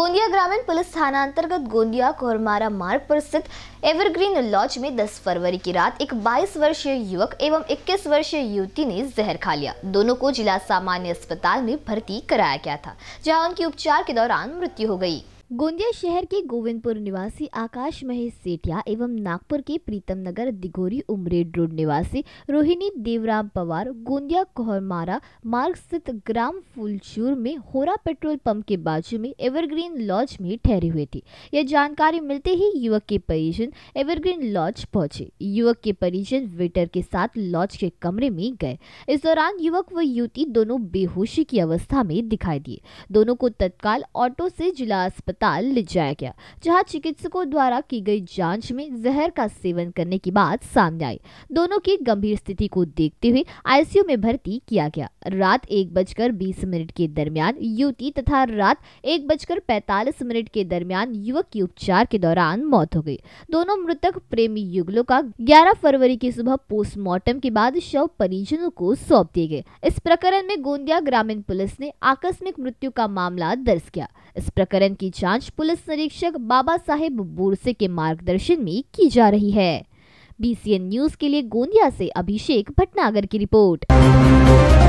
गोंदिया ग्रामीण पुलिस थाना अंतर्गत गोंदिया कोहरमारा मार्ग पर स्थित एवरग्रीन लॉज में 10 फरवरी की रात एक 22 वर्षीय युवक एवं 21 वर्षीय युवती ने जहर खा लिया दोनों को जिला सामान्य अस्पताल में भर्ती कराया गया था जहां उनकी उपचार के दौरान मृत्यु हो गई गोंदिया शहर के गोविंदपुर निवासी आकाश महेश सेठिया एवं नागपुर के प्रीतम नगर दिघोरी उमरेड रोड निवासी रोहिणी देवराम पवार गोंदिया कोहरमारा मार्ग स्थित ग्राम फुलचूर में होरा पेट्रोल पंप के बाजू में एवरग्रीन लॉज में ठहरे हुए थे यह जानकारी मिलते ही युवक के परिजन एवरग्रीन लॉज पहुंचे युवक के परिजन वेटर के साथ लॉज के कमरे में गए इस दौरान युवक व युवती दोनों बेहोशी की अवस्था में दिखाई दिए दोनों को तत्काल ऑटो से जिला अस्पताल अस्पताल ले जाया गया जहां चिकित्सकों द्वारा की गई जांच में जहर का सेवन करने की बात सामने आई दोनों की गंभीर स्थिति को देखते हुए आईसीयू में भर्ती किया गया रात एक बजकर बीस मिनट के दरमियान युवती तथा रात एक बजकर पैतालीस मिनट के दरमियान युवक की उपचार के दौरान मौत हो गयी दोनों मृतक प्रेमी युगलों का ग्यारह फरवरी की सुबह पोस्टमार्टम के बाद शव परिजनों को सौंप दिए गए इस प्रकरण में गोंदिया ग्रामीण पुलिस ने आकस्मिक मृत्यु का मामला दर्ज किया इस प्रकरण की जांच जांच पुलिस निरीक्षक बाबा साहेब बोरसे के मार्गदर्शन में की जा रही है बीसीएन न्यूज के लिए गोंदिया से अभिषेक भटनागर की रिपोर्ट